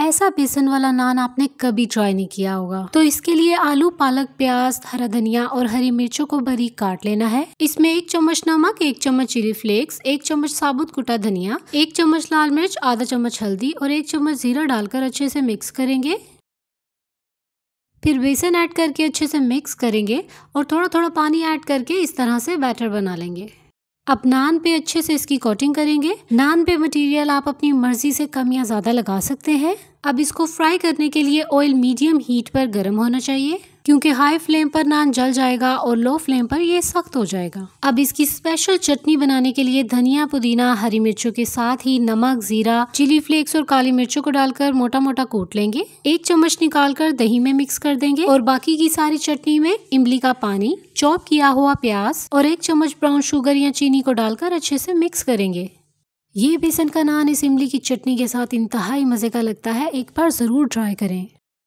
ऐसा बेसन वाला नान आपने कभी ट्राई नहीं किया होगा तो इसके लिए आलू पालक प्याज हरा धनिया और हरी मिर्चों को बारीक काट लेना है इसमें एक चम्मच नमक एक चम्मच चिली फ्लेक्स एक चम्मच साबुत कुटा धनिया एक चम्मच लाल मिर्च आधा चम्मच हल्दी और एक चम्मच जीरा डालकर अच्छे से मिक्स करेंगे फिर बेसन ऐड करके अच्छे से मिक्स करेंगे और थोड़ा थोड़ा पानी ऐड करके इस तरह से बैटर बना लेंगे अब नान पे अच्छे से इसकी कोटिंग करेंगे नान पे मटेरियल आप अपनी मर्जी से कम या ज़्यादा लगा सकते हैं अब इसको फ्राई करने के लिए ऑयल मीडियम हीट पर गर्म होना चाहिए क्योंकि हाई फ्लेम पर नान जल जाएगा और लो फ्लेम पर यह सख्त हो जाएगा अब इसकी स्पेशल चटनी बनाने के लिए धनिया पुदीना हरी मिर्चों के साथ ही नमक जीरा चिली फ्लेक्स और काली मिर्चों को डालकर मोटा मोटा कूट लेंगे एक चम्मच निकाल कर दही में मिक्स कर देंगे और बाकी की सारी चटनी में इमली का पानी चॉप किया हुआ प्याज और एक चम्मच ब्राउन शुगर या चीनी को डालकर अच्छे से मिक्स करेंगे ये बेसन का नान इस इमली की चटनी के साथ इंतहाई मज़े का लगता है एक बार ज़रूर ट्राई करें